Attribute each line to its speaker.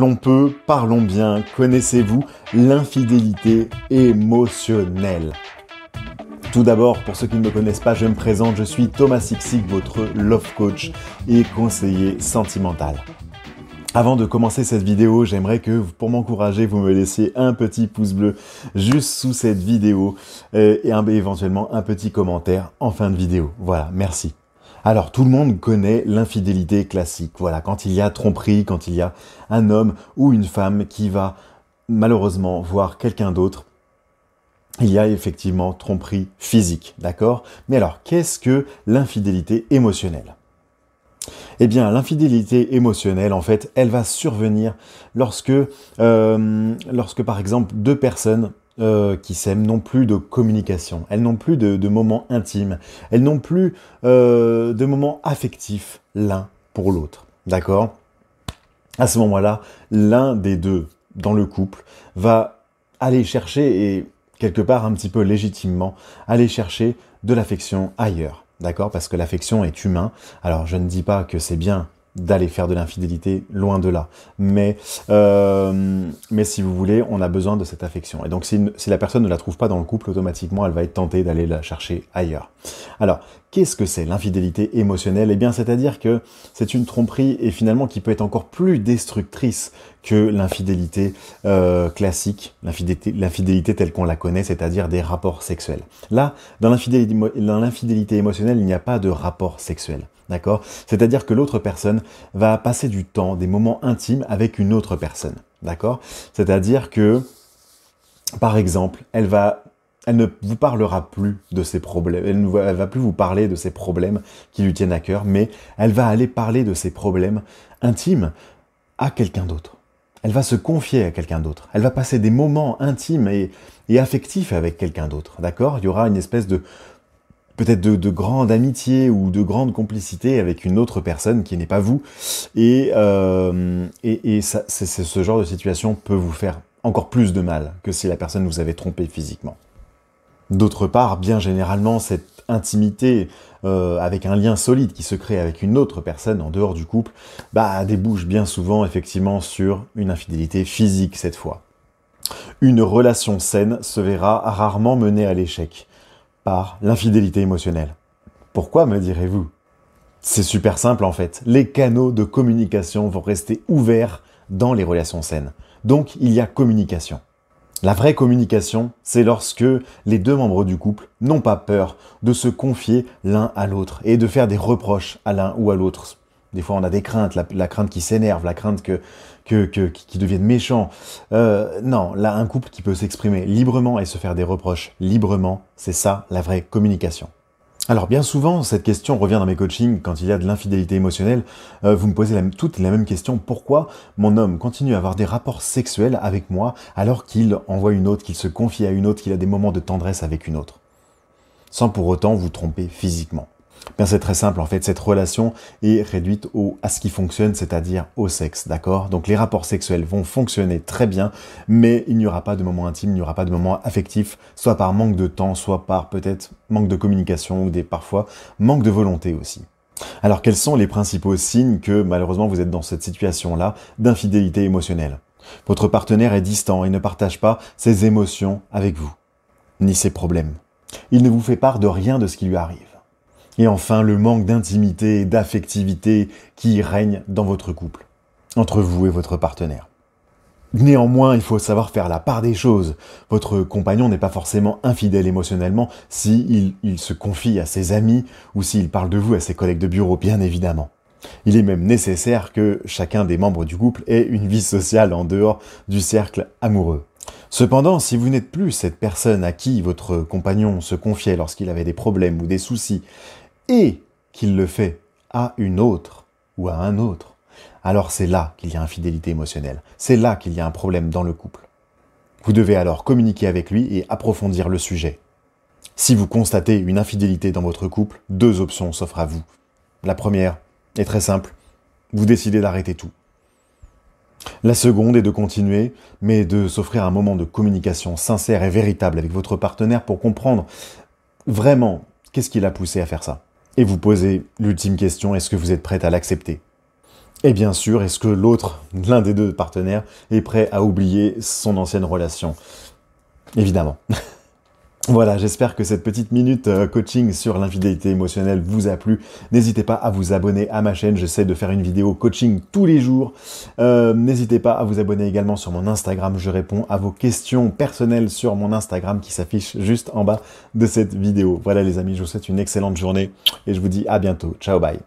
Speaker 1: Parlons peut, parlons bien, connaissez-vous l'infidélité émotionnelle tout d'abord, pour ceux qui ne me connaissent pas, je me présente, je suis Thomas Sipsik, votre love coach et conseiller sentimental. Avant de commencer cette vidéo, j'aimerais que pour m'encourager, vous me laissiez un petit pouce bleu juste sous cette vidéo euh, et éventuellement un petit commentaire en fin de vidéo. Voilà, merci. Alors tout le monde connaît l'infidélité classique. Voilà, quand il y a tromperie, quand il y a un homme ou une femme qui va malheureusement voir quelqu'un d'autre, il y a effectivement tromperie physique, d'accord Mais alors, qu'est-ce que l'infidélité émotionnelle eh bien, l'infidélité émotionnelle, en fait, elle va survenir lorsque, euh, lorsque, par exemple, deux personnes euh, qui s'aiment n'ont plus de communication, elles n'ont plus de, moments intimes, elles n'ont plus euh, de moments affectifs l'un pour l'autre. D'accord À ce moment-là, l'un des deux dans le couple va aller chercher et quelque part un petit peu légitimement aller chercher de l'affection ailleurs. D'accord Parce que l'affection est humain. Alors je ne dis pas que c'est bien d'aller faire de l'infidélité, loin de là. Mais, euh, mais si vous voulez, on a besoin de cette affection. Et donc si, la personne ne la trouve pas dans le couple, automatiquement, elle va être tentée d'aller la chercher ailleurs. Alors, qu'est-ce que c'est l'infidélité émotionnelle Eh bien, c'est-à-dire que c'est une tromperie et finalement qui peut être encore plus destructrice que l'infidélité euh, classique, l'infidélité telle qu'on la connaît, c'est-à-dire des rapports sexuels. Là, dans l'infidélité émotionnelle, il n'y a pas de rapport sexuel. D'accord C'est-à-dire que l'autre personne va passer du temps, des moments intimes avec une autre personne. D'accord C'est-à-dire que, par exemple, elle va elle ne vous parlera plus de ses problèmes, elle ne va plus vous parler de ses problèmes qui lui tiennent à cœur, mais elle va aller parler de ses problèmes intimes à quelqu'un d'autre. Elle va se confier à quelqu'un d'autre. Elle va passer des moments intimes et, et affectifs avec quelqu'un d'autre. D'accord Il y aura une espèce de, peut-être de, grande amitié ou de grande complicité avec une autre personne qui n'est pas vous. Et, euh, et, ce genre de situation peut vous faire encore plus de mal que si la personne vous avait trompé physiquement. D'autre part, bien généralement, cette intimité euh, avec un lien solide qui se crée avec une autre personne en dehors du couple, bah, débouche bien souvent effectivement sur une infidélité physique cette fois. Une relation saine se verra rarement menée à l'échec par l'infidélité émotionnelle. Pourquoi me direz-vous C'est super simple en fait. Les canaux de communication vont rester ouverts dans les relations saines. Donc il y a communication. La vraie communication, c'est lorsque les deux membres du couple n'ont pas peur de se confier l'un à l'autre et de faire des reproches à l'un ou à l'autre des fois, on a des craintes, la, crainte qui s'énerve, la crainte que, que, que qui devienne méchant. Euh, non, là, un couple qui peut s'exprimer librement et se faire des reproches librement, c'est ça la vraie communication. Alors bien souvent, cette question revient dans mes coachings quand il y a de l'infidélité émotionnelle. Euh, vous me posez toute la même question, pourquoi mon homme continue à avoir des rapports sexuels avec moi alors qu'il envoie une autre, qu'il se confie à une autre, qu'il a des moments de tendresse avec une autre Sans pour autant vous tromper physiquement. Ben, c'est très simple en fait, cette relation est réduite au, à ce qui fonctionne, c'est-à-dire au sexe, d'accord Donc les rapports sexuels vont fonctionner très bien, mais il n'y aura pas de moment intime, il n'y aura pas de moment affectif, soit par manque de temps, soit par peut-être manque de communication ou des parfois manque de volonté aussi. Alors quels sont les principaux signes que malheureusement vous êtes dans cette situation-là d'infidélité émotionnelle Votre partenaire est distant il ne partage pas ses émotions avec vous, ni ses problèmes. Il ne vous fait part de rien de ce qui lui arrive. Et enfin, le manque d'intimité et d'affectivité qui règne dans votre couple, entre vous et votre partenaire. Néanmoins, il faut savoir faire la part des choses. Votre compagnon n'est pas forcément infidèle émotionnellement s'il se confie à ses amis ou s'il parle de vous à ses collègues de bureau, bien évidemment. Il est même nécessaire que chacun des membres du couple ait une vie sociale en dehors du cercle amoureux. Cependant, si vous n'êtes plus cette personne à qui votre compagnon se confiait lorsqu'il avait des problèmes ou des soucis, et qu'il le fait à une autre ou à un autre, alors c'est là qu'il y a infidélité émotionnelle, c'est là qu'il y a un problème dans le couple. Vous devez alors communiquer avec lui et approfondir le sujet. Si vous constatez une infidélité dans votre couple, deux options s'offrent à vous. La première est très simple, vous décidez d'arrêter tout. La seconde est de continuer, mais de s'offrir un moment de communication sincère et véritable avec votre partenaire pour comprendre vraiment qu'est-ce qui l'a poussé à faire ça et vous posez l'ultime question, est-ce que vous êtes prête à l'accepter Et bien sûr, est-ce que l'autre, l'un des deux partenaires, est prêt à oublier son ancienne relation Évidemment. Voilà, j'espère que cette petite minute euh, coaching sur l'infidélité émotionnelle vous a plu. N'hésitez pas à vous abonner à ma chaîne, j'essaie de faire une vidéo coaching tous les jours. Euh, n'hésitez pas à vous abonner également sur mon Instagram, je réponds à vos questions personnelles sur mon Instagram qui s'affiche juste en bas de cette vidéo. Voilà les amis, je vous souhaite une excellente journée et je vous dis à bientôt. Ciao, bye.